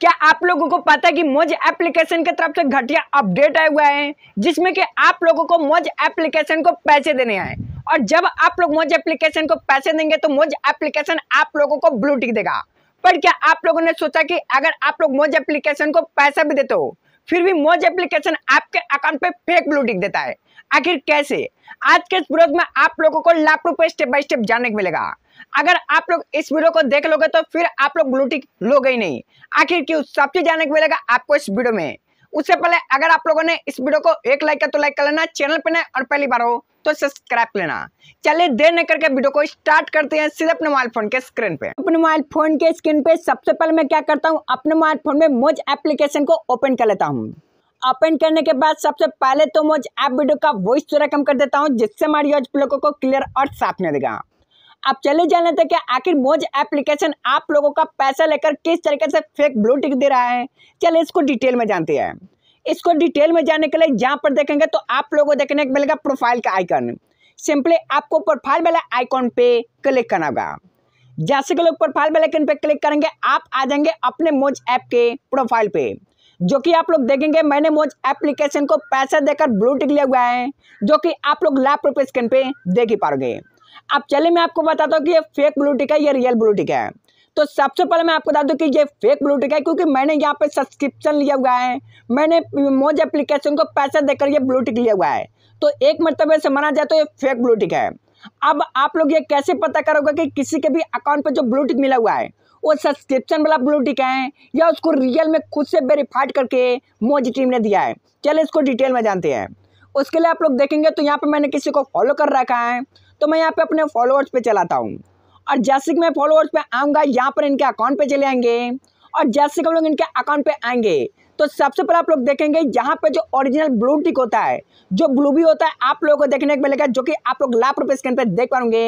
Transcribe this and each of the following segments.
क्या आप लोगों को पता है कि मोज एप्लीकेशन की तरफ से घटिया अपडेट आए हुआ है जिसमें कि आप लोगों को मोज एप्लीकेशन को पैसे देने आए और जब आप लोग मोज एप्लीकेशन को पैसे देंगे तो मोज एप्लीकेशन आप लोगों को ब्लूटिक देगा पर क्या आप लोगों ने सोचा कि अगर आप लोग मोज एप्लीकेशन को पैसा भी देते हो फिर भी मौज एप्लीकेशन आपके अकाउंट पे फेक ब्लू टिक देता है आखिर कैसे आज के इस वीडियो में आप लोगों को लाख रुपए स्टेप बाय स्टेप जानने को मिलेगा अगर आप लोग इस वीडियो को देख लोगे तो फिर आप लोग ब्लू टिक लोगे ही नहीं आखिर क्यों सब चीज जानने को मिलेगा आपको इस वीडियो में उससे पहले अगर आप लोगों ने इस वीडियो को एक लाइक का तो लाइक कर लेना चैनल पर नए और पहली बार हो तो सब्सक्राइब लेना चलिए देर न करके वीडियो को स्टार्ट करते हैं सिर्फ अपने मोबाइल फोन के स्क्रीन पे अपने मोबाइल फोन के स्क्रीन पे सबसे पहले मैं क्या करता हूँ अपने मोबाइल फोन में मोज एप्लीकेशन को ओपन कर लेता हूँ ओपन करने के बाद सबसे पहले तो मोज ऐप वीडियो का वॉइस थोड़ा कम कर देता हूँ जिससे हमारी आज लोगों को क्लियर और साफ नहीं देगा आप चले जाने थे कि आखिर मोज एप्लीकेशन आप लोगों का पैसा लेकर किस तरीके से फेक ब्लू टिक दे रहा है चलिए इसको डिटेल में जानते हैं इसको डिटेल में जाने के लिए जहाँ पर देखेंगे तो आप लोगों को देखने को मिलेगा प्रोफाइल का आइकन सिंपली आपको प्रोफाइल वाला आइकॉन पे क्लिक करना होगा जैसे कि लोग प्रोफाइल वाले आइकन पे क्लिक करेंगे आप आ जाएंगे अपने मोज ऐप के प्रोफाइल पे जो कि आप लोग देखेंगे मैंने मोज एप्लीकेशन को पैसा देकर ब्लू टिक लिया हुआ है जो कि आप लोग लाख रुपये स्क्रीन पे देख ही पाओगे अब चलिए मैं आपको बताता हूँ कि ये फेक ब्लू टिक है या रियल ब्लू टिक है तो सबसे पहले मैं आपको बता दूं कि ये फेक ब्लूटूथ है क्योंकि मैंने यहाँ पे सब्सक्रिप्शन लिया हुआ है मैंने मोज एप्लीकेशन को पैसा देकर ये ब्लूटूथ लिया हुआ है तो एक मरतबे से माना जाए तो ये फेक ब्लूटूथ है अब आप लोग ये कैसे पता करोगे कि किसी के भी अकाउंट पर जो ब्लूटिक मिला हुआ है वो सब्सक्रिप्शन वाला ब्लूटिक है या उसको रियल में खुद से वेरीफाइड करके मोज टीम ने दिया है चले इसको डिटेल में जानते हैं उसके लिए आप लोग देखेंगे तो यहाँ पर मैंने किसी को फॉलो कर रखा है तो मैं यहाँ पे अपने फॉलोअर्स पे चलाता हूँ और जैसे कि मैं फॉलोअर्स पे आऊँगा यहाँ पर इनके अकाउंट पे चले आएंगे और जैसे कि हम लोग इनके अकाउंट पे आएंगे तो सबसे पहले आप लोग देखेंगे यहाँ पे जो ओरिजिनल ब्लू टिक होता है जो ब्लू भी होता है आप लोगों को देखने को मिलेगा जो कि आप लोग लाख रुपये स्क्रीन पर देख पाओगे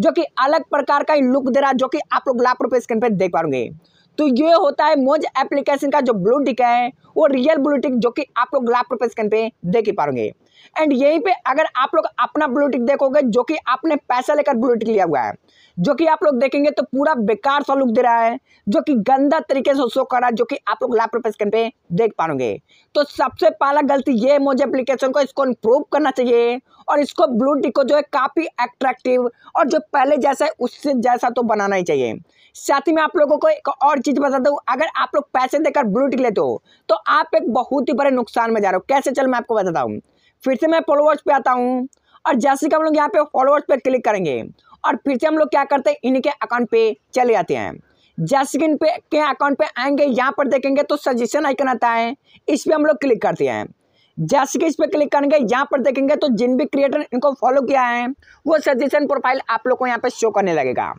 जो कि अलग प्रकार का लुक दे रहा है जो कि आप लोग लाख रुपये स्क्रीन पर देख पाओगे तो ये होता है मोज एप्लीकेशन का जो ब्लू टिक है वो रियल ब्लू टिक जो कि आप लोग लाख रुपये स्क्रीन पर देख ही पाओगे एंड यहीं पे अगर आप लोग अपना ब्लूटिक देखोगे जो कि आपने पैसा लेकर ब्लूटिक लिया हुआ है जो कि आप लोग देखेंगे तो पूरा बेकार सा लुक दे रहा है जो कि गंदा तरीके से शो कर रहा है जो कि आप लोग लैपटॉप स्क्रीन पे देख पाओगे तो सबसे पहला गलती ये मुझे एप्लीकेशन को इसको इम्प्रूव करना चाहिए और इसको ब्लूटिक को जो है काफ़ी एट्रैक्टिव और जो पहले जैसा है उससे जैसा तो बनाना ही चाहिए साथ ही मैं आप लोगों को एक और चीज़ बता हूँ अगर आप लोग पैसे देकर ब्लूटिक लेते हो तो आप एक बहुत ही बड़े नुकसान में जा रहे हो कैसे चल मैं आपको बताता हूँ फिर से मैं फॉलोअर्स पे आता हूँ और जैसे कि हम लोग यहाँ पे फॉलोअर्स पे क्लिक करेंगे और फिर से हम लोग क्या करते हैं इनके अकाउंट पे चले जाते हैं जैसे कि इन पे के अकाउंट पे आएंगे यहाँ पर देखेंगे तो सजेशन आइकन आता है इस पर हम लोग क्लिक करते हैं जैसे कि इस पर क्लिक करेंगे यहाँ पर देखेंगे तो जिन भी क्रिएटर इनको फॉलो किया है वो सजेशन प्रोफाइल आप लोग को यहाँ पर शो करने लगेगा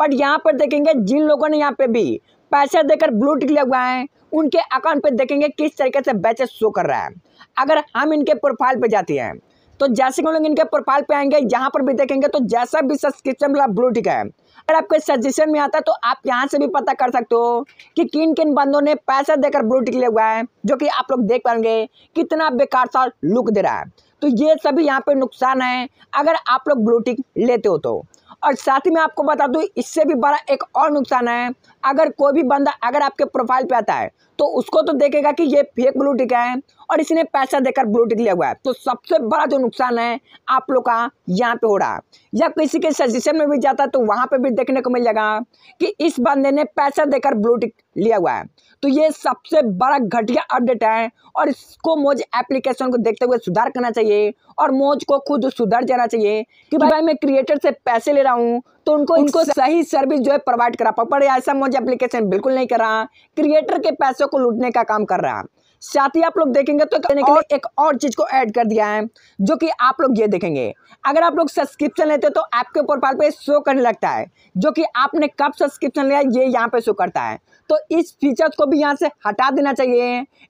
बट यहाँ पर देखेंगे जिन लोगों ने यहाँ पे भी पैसे देकर ब्लू टिक लगा है उनके अकाउंट पे देखेंगे किस तरीके से बैचेस शो कर रहा है अगर हम इनके प्रोफाइल पे जाते हैं तो जैसे कि हम लोग इनके प्रोफाइल पे आएंगे यहाँ पर भी देखेंगे तो जैसा भी सब्सक्रिप्शन मिला ब्लू टिक है अगर आपके सजेशन में आता है तो आप यहाँ से भी पता कर सकते हो कि किन किन बंदों ने पैसा देकर ब्लू टिक लिया हुआ है जो कि आप लोग देख पाएंगे कितना बेकार सा लुक दे रहा है तो ये सभी यहाँ पर नुकसान है अगर आप लोग ब्लू टिक लेते हो तो और साथ ही मैं आपको बता दूं इससे भी बड़ा एक और नुकसान है अगर कोई भी बंदा अगर आपके प्रोफाइल पर आता है तो उसको तो देखेगा कि ये फेक ब्लू टिक है और इसने पैसा देकर ब्लू टिक लिया हुआ है तो सबसे बड़ा जो नुकसान है आप लोग का यहाँ पे हो रहा है या किसी के सजेशन में भी जाता तो वहाँ पे भी देखने को मिल जाएगा कि इस बंदे ने पैसा देकर ब्लू टिक लिया हुआ है तो ये सबसे बड़ा घटिया अपडेट है और इसको मोज एप्लीकेशन को देखते हुए सुधार करना चाहिए और मोज को खुद सुधर जाना चाहिए कि भाई मैं क्रिएटर से पैसे ले रहा हूँ तो उनको उनको सही सर्विस जो है प्रोवाइड करा पर ऐसा मुझे एप्लीकेशन बिल्कुल नहीं कर रहा क्रिएटर के पैसों को लूटने का काम कर रहा साथ ही आप लोग देखेंगे तो करने के लिए एक और चीज़ को ऐड कर दिया है जो कि आप लोग ये देखेंगे अगर आप लोग सब्सक्रिप्शन लेते हैं तो आपके प्रोफाइल पे शो करने लगता है जो कि आपने कब सब्सक्रिप्शन लिया ये यहाँ पे शो करता है तो इस फीचर को भी यहाँ से हटा देना चाहिए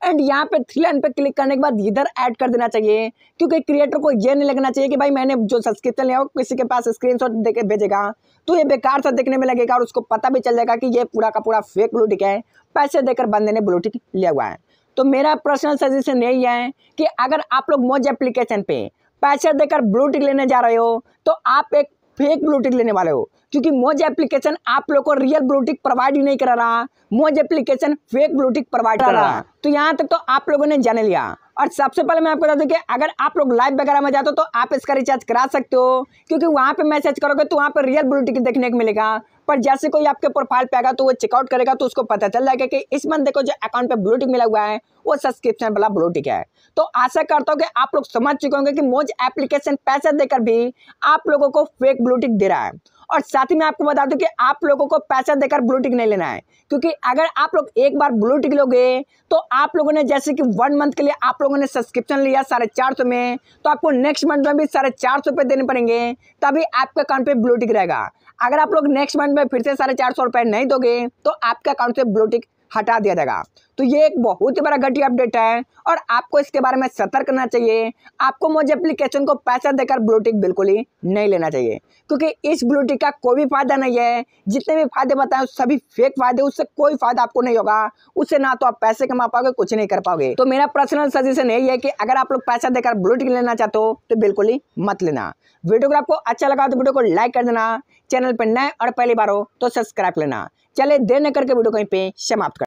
एंड यहाँ पे थ्री लाइन पे क्लिक करने के बाद इधर ऐड कर देना चाहिए क्योंकि क्रिएटर को ये नहीं लगना चाहिए कि भाई मैंने जो सब्सक्रिप्शन लिया किसी के पास स्क्रीन शॉट देके भेजेगा तो ये बेकार सा देखने में लगेगा और उसको पता भी चल जाएगा कि ये पूरा का पूरा फेक ब्लूटिक है पैसे देकर बंदे ने ब्लूटिक लिया हुआ है तो मेरा पर्सनल सजेशन यही है कि अगर आप लोग मोज एप्लीकेशन पे पैसे देकर ब्लू टिक लेने जा रहे हो तो आप एक फेक ब्लू टिक लेने वाले हो क्योंकि मोज एप्लीकेशन आप लोग को रियल ब्लू टिक प्रोवाइड ही नहीं करा रहा Moj application fake blue tick provide कर रहा तो यहाँ तक तो आप लोगों ने जान लिया और सबसे पहले मैं आपको बता दूं कि अगर आप लोग लाइव वगैरह में जाते हो तो आप इसका रिचार्ज करा सकते हो क्योंकि वहाँ पे मैसेज करोगे तो वहाँ पे रियल ब्लू टिकट देखने को मिलेगा पर जैसे कोई आपके प्रोफाइल पे आएगा तो वो चेकआउट करेगा तो उसको पता चल जाएगा कि इस बंदे को जो अकाउंट पे ब्लू टिक मिला हुआ है वो सब्सक्रिप्शन वाला ब्लू टिक है तो आशा करता हूँ कि आप लोग समझ चुके होंगे कि मोज एप्लीकेशन पैसे देकर भी आप लोगों को फेक ब्लू टिक दे रहा है और साथ ही मैं आपको बता दूं कि आप लोगों को पैसा देकर ब्लू टिक नहीं लेना है क्योंकि अगर आप लोग एक बार ब्लू टिक लोगे तो आप लोगों ने जैसे कि वन मंथ के लिए आप लोगों ने सब्सक्रिप्शन लिया साढ़े चार सौ में तो आपको नेक्स्ट मंथ में भी साढ़े चार सौ रुपये देने पड़ेंगे तभी आपके अकाउंट पे ब्लू टिक रहेगा अगर आप लोग नेक्स्ट मंथ में फिर से साढ़े चार सौ रुपये नहीं दोगे तो आपके अकाउंट से ब्लू टिक हटा दिया जाएगा तो ये एक बहुत ही बड़ा घटिया अपडेट है और आपको इसके बारे में सतर्क करना चाहिए आपको मुझे एप्लीकेशन को पैसा देकर ब्लूटिक बिल्कुल ही नहीं लेना चाहिए क्योंकि इस ब्लूटिक का कोई भी फायदा नहीं है जितने भी फायदे बताए सभी फेक फायदे उससे कोई फायदा आपको नहीं होगा उससे ना तो आप पैसे कमा पाओगे कुछ नहीं कर पाओगे तो मेरा पर्सनल सजेशन यही है कि अगर आप लोग पैसा देकर ब्लूटिक लेना चाहते हो तो बिल्कुल ही मत लेना वीडियो अगर आपको अच्छा लगा तो वीडियो को लाइक कर देना चैनल पर नए और पहली बार हो तो सब्सक्राइब लेना चले देर न करके वीडियो कहीं पे समाप्त कर